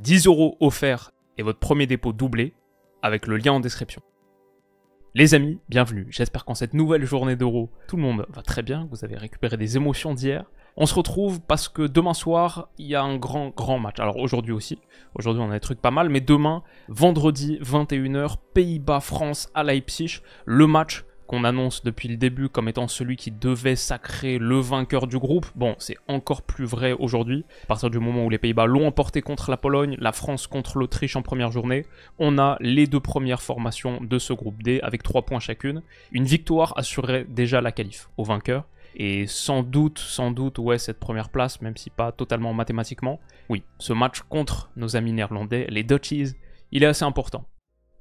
10 euros offerts et votre premier dépôt doublé avec le lien en description. Les amis, bienvenue. J'espère qu'en cette nouvelle journée d'euros, tout le monde va très bien, vous avez récupéré des émotions d'hier. On se retrouve parce que demain soir, il y a un grand, grand match. Alors aujourd'hui aussi, aujourd'hui on a des trucs pas mal, mais demain, vendredi 21h, Pays-Bas-France à Leipzig, le match qu'on annonce depuis le début comme étant celui qui devait sacrer le vainqueur du groupe, bon, c'est encore plus vrai aujourd'hui. À partir du moment où les Pays-Bas l'ont emporté contre la Pologne, la France contre l'Autriche en première journée, on a les deux premières formations de ce groupe D avec trois points chacune. Une victoire assurerait déjà la qualif au vainqueur. Et sans doute, sans doute, ouais, cette première place, même si pas totalement mathématiquement. Oui, ce match contre nos amis néerlandais, les Dutchies, il est assez important.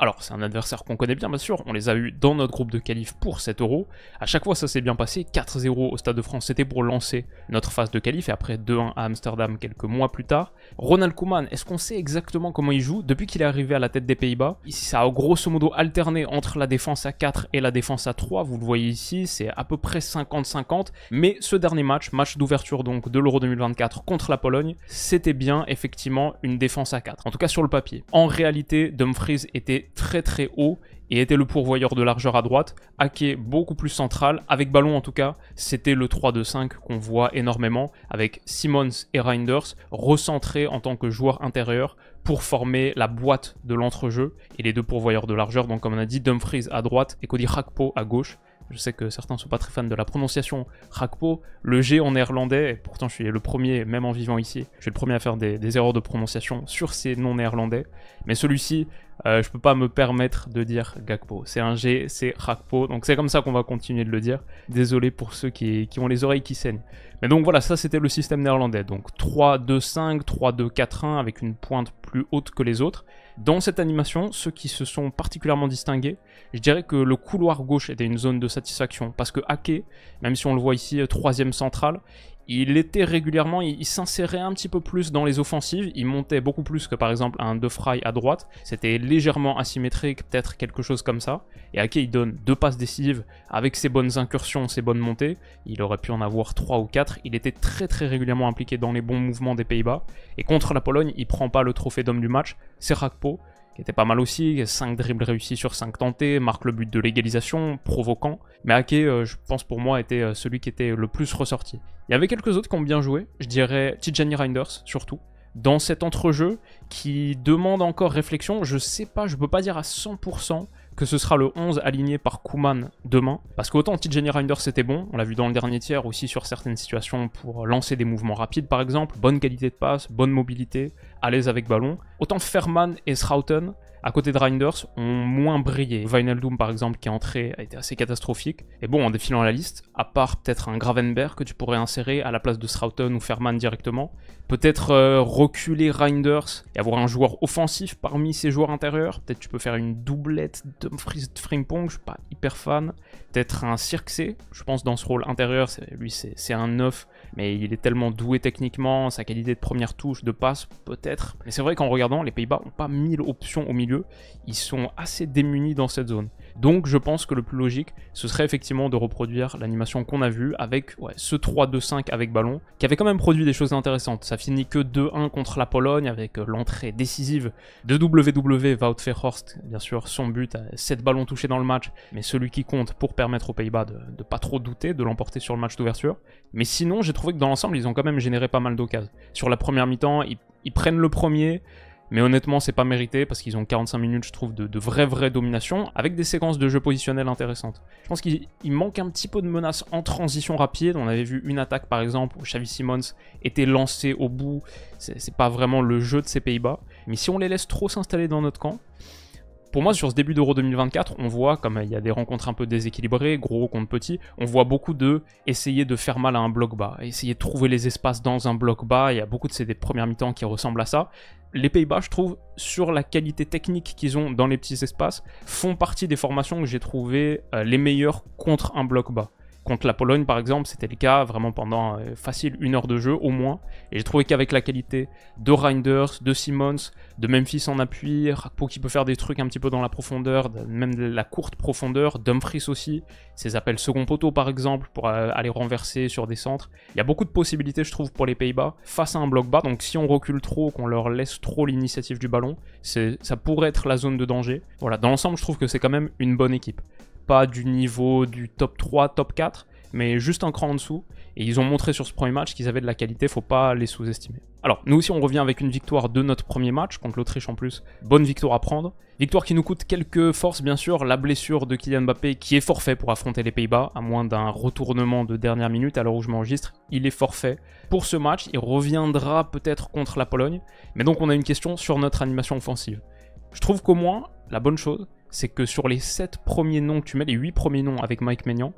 Alors, c'est un adversaire qu'on connaît bien, bien sûr. On les a eu dans notre groupe de qualif pour 7 euros. À chaque fois, ça s'est bien passé. 4-0 au Stade de France, c'était pour lancer notre phase de qualif. Et après 2-1 à Amsterdam quelques mois plus tard. Ronald Koeman, est-ce qu'on sait exactement comment il joue depuis qu'il est arrivé à la tête des Pays-Bas Ici Ça a grosso modo alterné entre la défense à 4 et la défense à 3. Vous le voyez ici, c'est à peu près 50-50. Mais ce dernier match, match d'ouverture donc de l'Euro 2024 contre la Pologne, c'était bien effectivement une défense à 4. En tout cas sur le papier. En réalité, Dumfries était très très haut et était le pourvoyeur de largeur à droite, hacké beaucoup plus central, avec ballon en tout cas, c'était le 3-2-5 qu'on voit énormément, avec Simmons et Reinders recentrés en tant que joueurs intérieurs pour former la boîte de l'entrejeu, et les deux pourvoyeurs de largeur, donc comme on a dit, Dumfries à droite et Cody Rakpo à gauche. Je sais que certains sont pas très fans de la prononciation Rakpo, le G en néerlandais, et pourtant je suis le premier, même en vivant ici, je suis le premier à faire des, des erreurs de prononciation sur ces noms néerlandais, mais celui-ci euh, je ne peux pas me permettre de dire Gakpo. C'est un G, c'est Rakpo. Donc c'est comme ça qu'on va continuer de le dire. Désolé pour ceux qui, qui ont les oreilles qui saignent. Mais donc voilà, ça c'était le système néerlandais. Donc 3-2-5, 3-2-4-1 avec une pointe plus haute que les autres. Dans cette animation, ceux qui se sont particulièrement distingués, je dirais que le couloir gauche était une zone de satisfaction parce que Hake, même si on le voit ici euh, troisième centrale, il était régulièrement, il, s'insérait un petit peu plus dans les offensives, il montait beaucoup plus que par exemple un De Fry à droite, c'était légèrement asymétrique, peut-être quelque chose comme ça, et à qui il donne deux passes décisives avec ses bonnes incursions, ses bonnes montées, il aurait pu en avoir trois ou quatre, il était très très régulièrement impliqué dans les bons mouvements des Pays-Bas, et contre la Pologne, il prend pas le trophée d'homme du match, c'est Rakpo, il était pas mal aussi, 5 dribbles réussis sur 5 tentés, marque le but de l'égalisation, provoquant, mais Ake, euh, je pense pour moi, était euh, celui qui était le plus ressorti. Il y avait quelques autres qui ont bien joué, je dirais Tijani Rinders surtout, dans cet entrejeu qui demande encore réflexion, je sais pas, je peux pas dire à 100% que ce sera le 11 aligné par Kuman demain. Parce qu'autant TJ Rinder c'était bon, on l'a vu dans le dernier tiers aussi sur certaines situations pour lancer des mouvements rapides par exemple, bonne qualité de passe, bonne mobilité, à l'aise avec ballon. Autant Ferman et Srauten à côté de Reinders, ont moins brillé. Vinaldoom, par exemple, qui est entré, a été assez catastrophique. Et bon, en défilant la liste, à part peut-être un Gravenberg que tu pourrais insérer à la place de Stroughton ou Ferman directement, peut-être euh, reculer Reinders et avoir un joueur offensif parmi ses joueurs intérieurs. Peut-être tu peux faire une doublette de Frimpong, je suis pas hyper fan. Peut-être un Cirque je pense, dans ce rôle intérieur. Lui, c'est un 9, mais il est tellement doué techniquement, sa qualité de première touche, de passe, peut-être. Mais c'est vrai qu'en regardant, les Pays-Bas n'ont pas mille options au milieu ils sont assez démunis dans cette zone. Donc je pense que le plus logique, ce serait effectivement de reproduire l'animation qu'on a vue avec ce 3-2-5 avec ballon, qui avait quand même produit des choses intéressantes. Ça finit que 2-1 contre la Pologne avec euh, l'entrée décisive de WW Wout Verhorst, bien sûr son but, 7 ballons touchés dans le match, mais celui qui compte pour permettre aux Pays-Bas de, ne pas trop douter, de l'emporter sur le match d'ouverture. Mais sinon, j'ai trouvé que dans l'ensemble, ils ont quand même généré pas mal d'occasions. Sur la première mi-temps, ils prennent le premier, mais honnêtement, c'est pas mérité parce qu'ils ont 45 minutes, je trouve, de, de, vraie, vraie domination avec des séquences de jeu positionnel intéressantes. Je pense qu'il manque un petit peu de menaces en transition rapide. On avait vu une attaque, par exemple, où Xavi Simons était lancé au bout. C'est pas vraiment le jeu de ces Pays-Bas. Mais si on les laisse trop s'installer dans notre camp, pour moi, sur ce début d'Euro 2024, on voit, comme il y a des rencontres un peu déséquilibrées, gros contre petit, on voit beaucoup de essayer de faire mal à un bloc bas, essayer de trouver les espaces dans un bloc bas. Il y a beaucoup de ces des premières mi-temps qui ressemblent à ça les Pays-Bas, je trouve, sur la qualité technique qu'ils ont dans les petits espaces, font partie des formations que j'ai trouvées euh, les meilleures contre un bloc bas. Contre la Pologne, par exemple, c'était le cas vraiment pendant euh, facile une heure de jeu au moins. Et j'ai trouvé qu'avec la qualité de Reinders, de Simmons, de Memphis en appui, Rakpo qui peut faire des trucs un petit peu dans la profondeur, même la courte profondeur, Dumfries aussi, ses appels second poteau par exemple pour euh, aller renverser sur des centres. Il y a beaucoup de possibilités, je trouve, pour les Pays-Bas face à un bloc bas. Donc si on recule trop, qu'on leur laisse trop l'initiative du ballon, ça pourrait être la zone de danger. Voilà, dans l'ensemble, je trouve que c'est quand même une bonne équipe pas du niveau du top 3, top 4, mais juste un cran en dessous. Et ils ont montré sur ce premier match qu'ils avaient de la qualité, faut pas les sous-estimer. Alors, nous aussi, on revient avec une victoire de notre premier match, contre l'Autriche en plus. Bonne victoire à prendre. Victoire qui nous coûte quelques forces, bien sûr. La blessure de Kylian Mbappé, qui est forfait pour affronter les Pays-Bas, à moins d'un retournement de dernière minute, à l'heure où je m'enregistre. Il est forfait pour ce match. Il reviendra peut-être contre la Pologne. Mais donc, on a une question sur notre animation offensive. Je trouve qu'au moins, la bonne chose, c'est que sur les 7 premiers noms, que tu mets les 8 premiers noms avec Mike Maignan,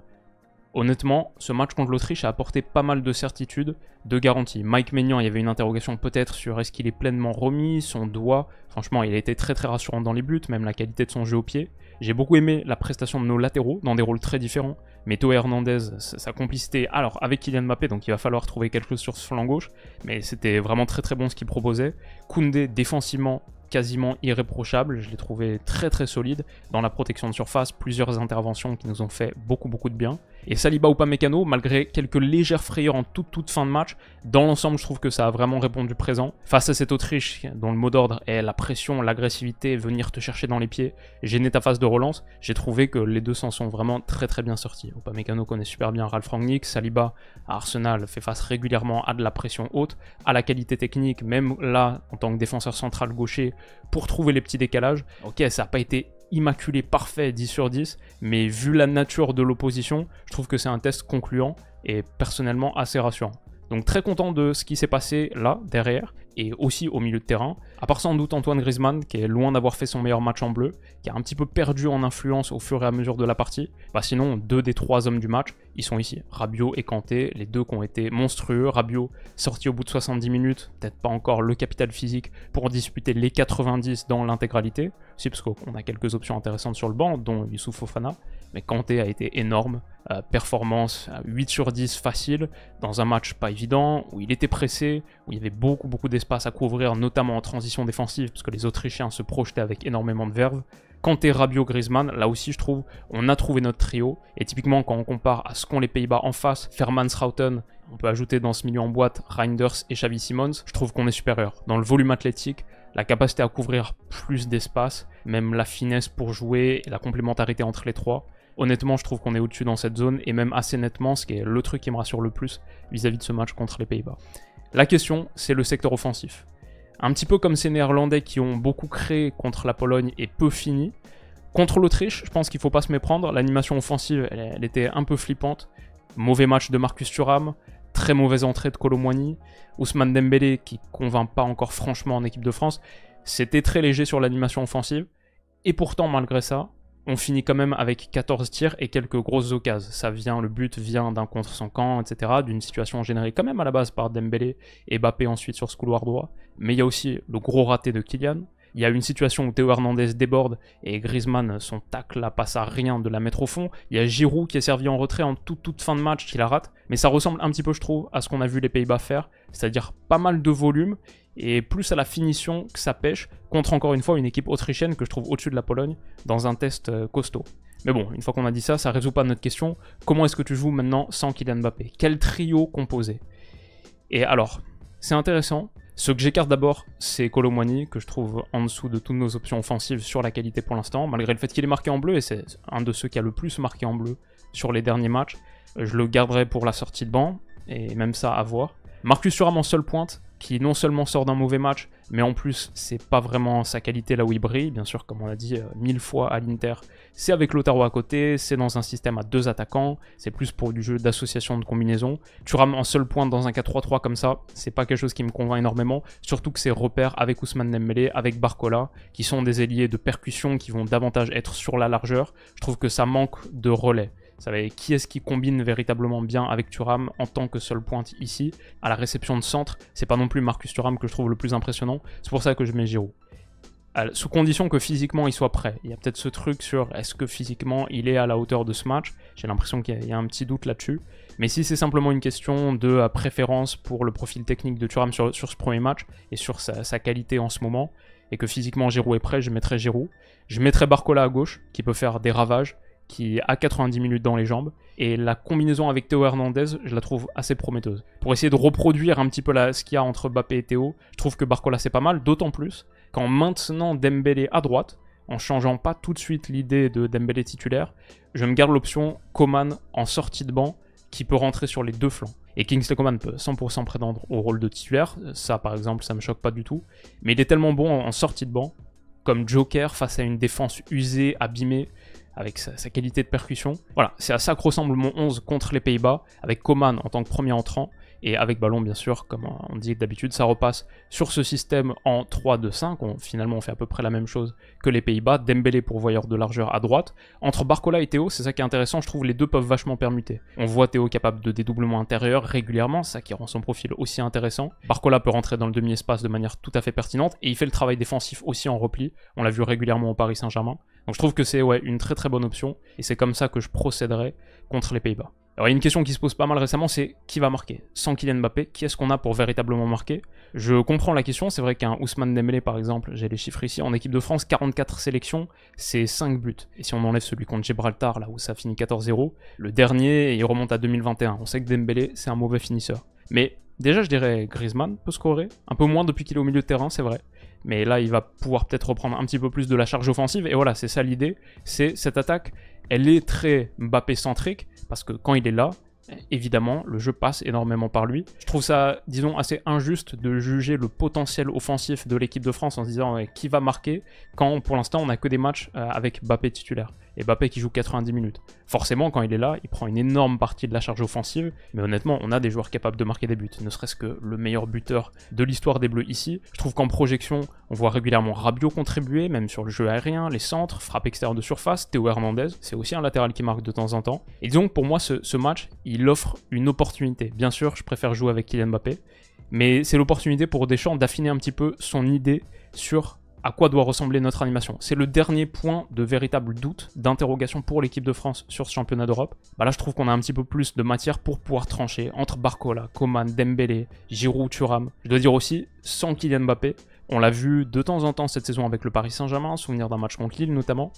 honnêtement, ce match contre l'Autriche a apporté pas mal de certitudes, de garanties. Mike Maignan, il y avait une interrogation peut-être sur est-ce qu'il est pleinement remis, son doigt. Franchement, il a été très très rassurant dans les buts, même la qualité de son jeu au pied. J'ai beaucoup aimé la prestation de nos latéraux dans des rôles très différents. Meto Hernandez, sa complicité, alors avec Kylian Mbappé, donc il va falloir trouver quelque chose sur ce flanc gauche, mais c'était vraiment très très bon ce qu'il proposait. Koundé, défensivement, quasiment irréprochable. Je l'ai trouvé très très solide dans la protection de surface, plusieurs interventions qui nous ont fait beaucoup beaucoup de bien. Et Saliba ou pas Mécano, malgré quelques légères frayeurs en toute, toute fin de match, dans l'ensemble, je trouve que ça a vraiment répondu présent. Face à cette Autriche, dont le mot d'ordre est la pression, l'agressivité, venir te chercher dans les pieds, gêner ta phase de relance, j'ai trouvé que les deux s'en sont vraiment très très bien sortis. Opa Mécano connaît super bien Ralf Rangnick, Saliba à Arsenal fait face régulièrement à de la pression haute, à la qualité technique, même là, en tant que défenseur central gaucher, pour trouver les petits décalages. Ok, ça n'a pas été immaculé, parfait, 10 sur 10, mais vu la nature de l'opposition, je trouve que c'est un test concluant et personnellement assez rassurant. Donc très content de ce qui s'est passé là, derrière, et aussi au milieu de terrain. À part sans doute Antoine Griezmann, qui est loin d'avoir fait son meilleur match en bleu, qui a un petit peu perdu en influence au fur et à mesure de la partie. Bah sinon, deux des trois hommes du match, ils sont ici. Rabiot et Kanté, les deux qui ont été monstrueux. Rabiot sorti au bout de 70 minutes, peut-être pas encore le capital physique pour disputer les 90 dans l'intégralité parce qu'on a quelques options intéressantes sur le banc, dont Youssouf Fofana. Mais Kanté a été énorme. Euh, performance 8 euh, sur 10 facile, dans un match pas évident, où il était pressé, où il y avait beaucoup, beaucoup d'espace à couvrir, notamment en transition défensive, parce que les Autrichiens se projetaient avec énormément de verve. Kanté, Rabio Griezmann, là aussi je trouve, on a trouvé notre trio. Et typiquement, quand on compare à ce qu'ont les Pays-Bas en face, Ferman Srauten, on peut ajouter dans ce milieu en boîte Reinders et Xavi Simons, je trouve qu'on est supérieur. Dans le volume athlétique, la capacité à couvrir plus d'espace, même la finesse pour jouer et la complémentarité entre les trois. Honnêtement, je trouve qu'on est au-dessus dans cette zone et même assez nettement, ce qui est le truc qui me rassure le plus vis-à-vis de ce match contre les Pays-Bas. La question, c'est le secteur offensif. Un petit peu comme ces Néerlandais qui ont beaucoup créé contre la Pologne et peu fini. Contre l'Autriche, je pense qu'il ne faut pas se méprendre. L'animation offensive, elle, était un peu flippante. Mauvais match de Marcus Thuram, très mauvaise entrée de Colomwani, Ousmane Dembélé qui convainc pas encore franchement en équipe de France. C'était très léger sur l'animation offensive. Et pourtant, malgré ça, on finit quand même avec 14 tirs et quelques grosses occasions. Ça vient, le but vient d'un contre son camp, etc., d'une situation générée quand même à la base par Dembélé et Bappé ensuite sur ce couloir droit. Mais il y a aussi le gros raté de Kylian, il y a une situation où Théo Hernandez déborde et Griezmann, son tacle là passe à rien de la mettre au fond. Il y a Giroud qui est servi en retrait en toute, toute fin de match qui la rate. Mais ça ressemble un petit peu, je trouve, à ce qu'on a vu les Pays-Bas faire, c'est-à-dire pas mal de volume et plus à la finition que ça pêche contre encore une fois une équipe autrichienne que je trouve au-dessus de la Pologne dans un test euh, costaud. Mais bon, une fois qu'on a dit ça, ça résout pas notre question. Comment est-ce que tu joues maintenant sans Kylian Mbappé Quel trio composé Et alors, c'est intéressant ce que j'écarte d'abord, c'est Colomwani, que je trouve en dessous de toutes nos options offensives sur la qualité pour l'instant, malgré le fait qu'il est marqué en bleu, et c'est un de ceux qui a le plus marqué en bleu sur les derniers matchs. Je le garderai pour la sortie de banc, et même ça à voir. Marcus sera mon seul pointe, qui non seulement sort d'un mauvais match, mais en plus, c'est pas vraiment sa qualité là où il brille. Bien sûr, comme on l'a dit euh, mille fois à l'Inter, c'est avec Lotaro à côté, c'est dans un système à deux attaquants, c'est plus pour du jeu d'association de combinaison. Tu rames un seul point dans un 4-3-3 comme ça, c'est pas quelque chose qui me convainc énormément, surtout que c'est repères avec Ousmane Dembélé, avec Barcola, qui sont des ailiers de percussion qui vont davantage être sur la largeur, je trouve que ça manque de relais qui est-ce qui combine véritablement bien avec turam en tant que seul pointe ici. À la réception de centre, c'est pas non plus Marcus turam que je trouve le plus impressionnant. C'est pour ça que je mets Giroud euh, sous condition que physiquement il soit prêt. Il y a peut-être ce truc sur est-ce que physiquement il est à la hauteur de ce match. J'ai l'impression qu'il y, a un petit doute là-dessus. Mais si c'est simplement une question de euh, préférence pour le profil technique de Thuram sur, ce premier match et sur sa, sa, qualité en ce moment, et que physiquement Giroud est prêt, je mettrai Giroud. Je mettrai Barcola à gauche, qui peut faire des ravages, qui a 90 minutes dans les jambes. Et la combinaison avec Théo Hernandez, je la trouve assez prometteuse. Pour essayer de reproduire un petit peu ce qu'il y a entre Bappé et Théo, je trouve que Barcola c'est pas mal, d'autant plus qu'en maintenant Dembélé à droite, en changeant pas tout de suite l'idée de Dembélé titulaire, je me garde l'option Coman en sortie de banc qui peut rentrer sur les deux flancs. Et Kingsley Coman peut 100% prétendre au rôle de titulaire, ça par exemple ça me choque pas du tout, mais il est tellement bon en sortie de banc, comme joker face à une défense usée, abîmée, avec sa, qualité de percussion. Voilà, c'est à ça que ressemble mon 11 contre les Pays-Bas, avec Coman en tant que premier entrant, et avec ballon bien sûr, comme on dit d'habitude, ça repasse sur ce système en 3-2-5, on, finalement on fait à peu près la même chose que les Pays-Bas, Dembélé voyeur de largeur à droite. Entre Barcola et Théo, c'est ça qui est intéressant, je trouve les deux peuvent vachement permuter. On voit Théo capable de dédoublement intérieur régulièrement, ça qui rend son profil aussi intéressant. Barcola peut rentrer dans le demi-espace de manière tout à fait pertinente, et il fait le travail défensif aussi en repli, on l'a vu régulièrement au Paris Saint-Germain. Donc je trouve que c'est ouais, une très très bonne option, et c'est comme ça que je procéderai contre les Pays-Bas. Alors il y a une question qui se pose pas mal récemment, c'est qui va marquer Sans Kylian Mbappé, qui est-ce qu'on a pour véritablement marquer Je comprends la question, c'est vrai qu'un Ousmane Dembélé par exemple, j'ai les chiffres ici, en équipe de France, 44 sélections, c'est 5 buts. Et si on enlève celui contre Gibraltar, là où ça finit 14-0, le dernier, il remonte à 2021. On sait que Dembélé, c'est un mauvais finisseur. Mais déjà, je dirais Griezmann peut scorer, un peu moins depuis qu'il est au milieu de terrain, c'est vrai mais là il va pouvoir peut-être reprendre un petit peu plus de la charge offensive. Et voilà, c'est ça l'idée. C'est cette attaque, elle est très Mbappé centrique parce que quand il est là, évidemment, le jeu passe énormément par lui. Je trouve ça, disons, assez injuste de juger le potentiel offensif de l'équipe de France en se disant qui va marquer quand pour l'instant on n'a que des matchs euh, avec Mbappé titulaire et Mbappé qui joue 90 minutes. Forcément, quand il est là, il prend une énorme partie de la charge offensive, mais honnêtement, on a des joueurs capables de marquer des buts, ne serait-ce que le meilleur buteur de l'histoire des Bleus ici. Je trouve qu'en projection, on voit régulièrement Rabiot contribuer, même sur le jeu aérien, les centres, frappe extérieure de surface, Théo Hernandez, c'est aussi un latéral qui marque de temps en temps. Et donc, pour moi, ce, ce match, il offre une opportunité. Bien sûr, je préfère jouer avec Kylian Mbappé, mais c'est l'opportunité pour Deschamps d'affiner un petit peu son idée sur à quoi doit ressembler notre animation. C'est le dernier point de véritable doute, d'interrogation pour l'équipe de France sur ce championnat d'Europe. Bah là, je trouve qu'on a un petit peu plus de matière pour pouvoir trancher entre Barcola, Coman, Dembélé, Giroud, Thuram. Je dois dire aussi, sans Kylian Mbappé, on l'a vu de temps en temps cette saison avec le Paris Saint-Germain, souvenir d'un match contre Lille notamment,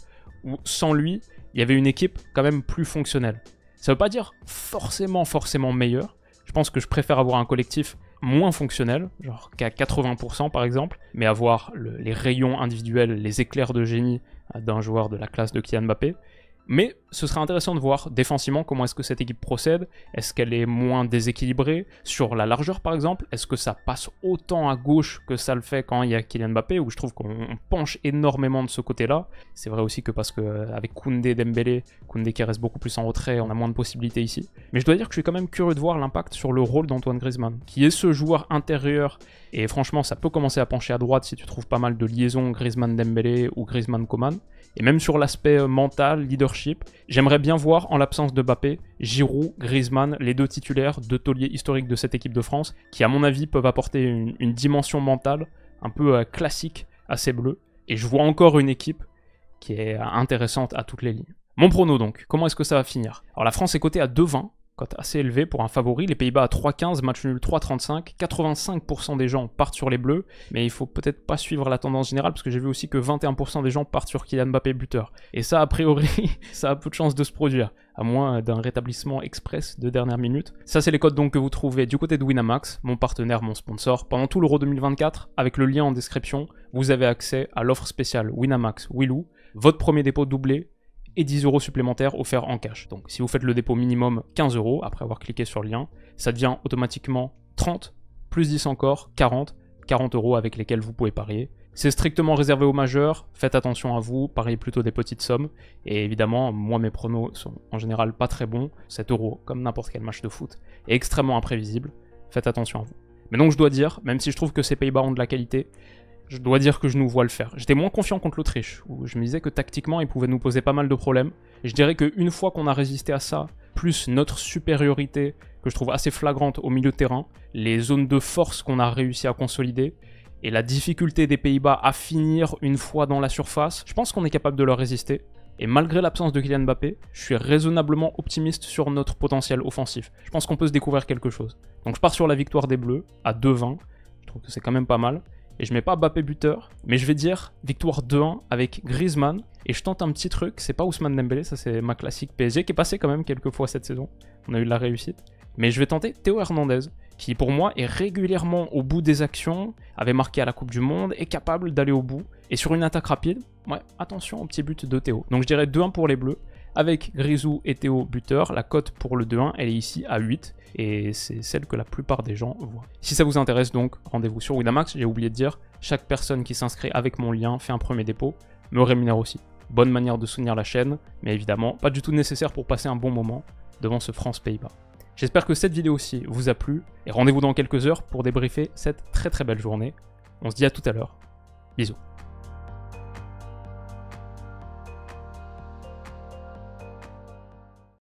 où sans lui, il y avait une équipe quand même plus fonctionnelle. Ça ne veut pas dire forcément, forcément meilleur. Je pense que je préfère avoir un collectif moins fonctionnel, genre qu'à 80% par exemple, mais avoir les rayons individuels, les éclairs de génie euh, d'un joueur de la classe de Kylian Mbappé, mais ce sera intéressant de voir défensivement comment est-ce que cette équipe procède. Est-ce qu'elle est moins déséquilibrée sur la largeur par exemple Est-ce que ça passe autant à gauche que ça le fait quand il y a Kylian Mbappé où je trouve qu'on penche énormément de ce côté-là. C'est vrai aussi que parce que euh, avec Koundé, Dembélé, Koundé qui reste beaucoup plus en retrait, on a moins de possibilités ici. Mais je dois dire que je suis quand même curieux de voir l'impact sur le rôle d'Antoine Griezmann, qui est ce joueur intérieur et franchement ça peut commencer à pencher à droite si tu trouves pas mal de liaisons Griezmann-Dembélé ou Griezmann-Coman. Et même sur l'aspect euh, mental, leadership, j'aimerais bien voir, en l'absence de Bappé, Giroud, Griezmann, les deux titulaires, deux tauliers historiques de cette équipe de France, qui à mon avis peuvent apporter une, dimension mentale un peu euh, classique à ces bleus. Et je vois encore une équipe qui est euh, intéressante à toutes les lignes. Mon prono donc, comment est-ce que ça va finir Alors la France est cotée à 2-20 cote assez élevée pour un favori. Les Pays-Bas à 3,15, match nul 3,35. 85% des gens partent sur les Bleus, mais il faut peut-être pas suivre la tendance générale parce que j'ai vu aussi que 21% des gens partent sur Kylian Mbappé buteur. Et ça, a priori, ça a peu de chances de se produire, à moins d'un rétablissement express de dernière minute. Ça, c'est les codes donc que vous trouvez du côté de Winamax, mon partenaire, mon sponsor. Pendant tout l'Euro 2024, avec le lien en description, vous avez accès à l'offre spéciale Winamax Willou. Votre premier dépôt doublé et 10 euros supplémentaires offerts en cash. Donc si vous faites le dépôt minimum 15 euros après avoir cliqué sur le lien, ça devient automatiquement 30 plus 10 encore 40 40 euros avec lesquels vous pouvez parier. C'est strictement réservé aux majeurs, faites attention à vous, pariez plutôt des petites sommes. Et évidemment, moi mes pronos sont en général pas très bons, 7 euros comme n'importe quel match de foot, est extrêmement imprévisible, faites attention à vous. Mais donc je dois dire, même si je trouve que ces Pays-Bas ont de la qualité, je dois dire que je nous vois le faire. J'étais moins confiant contre l'Autriche, où je me disais que tactiquement, ils pouvaient nous poser pas mal de problèmes. je dirais qu'une fois qu'on a résisté à ça, plus notre supériorité, que je trouve assez flagrante au milieu de terrain, les zones de force qu'on a réussi à consolider, et la difficulté des Pays-Bas à finir une fois dans la surface, je pense qu'on est capable de leur résister. Et malgré l'absence de Kylian Mbappé, je suis raisonnablement optimiste sur notre potentiel offensif. Je pense qu'on peut se découvrir quelque chose. Donc je pars sur la victoire des Bleus à 2-20. Je trouve que c'est quand même pas mal et je mets pas Bappé buteur, mais je vais dire victoire 2-1 avec Griezmann et je tente un petit truc, c'est pas Ousmane Dembélé, ça c'est ma classique PSG qui est passé quand même quelques fois cette saison. On a eu de la réussite, mais je vais tenter Théo Hernandez qui pour moi est régulièrement au bout des actions, avait marqué à la Coupe du Monde, est capable d'aller au bout et sur une attaque rapide, ouais, attention au petit but de Théo. Donc je dirais 2-1 pour les Bleus. Avec Grisou et Théo buteur, la cote pour le 2-1, elle est ici à 8, et c'est celle que la plupart des gens voient. Si ça vous intéresse donc, rendez-vous sur Winamax, j'ai oublié de dire, chaque personne qui s'inscrit avec mon lien fait un premier dépôt, me rémunère aussi. Bonne manière de soutenir la chaîne, mais évidemment pas du tout nécessaire pour passer un bon moment devant ce France-Pays-Bas. J'espère que cette vidéo aussi vous a plu, et rendez-vous dans quelques heures pour débriefer cette très très belle journée. On se dit à tout à l'heure. Bisous.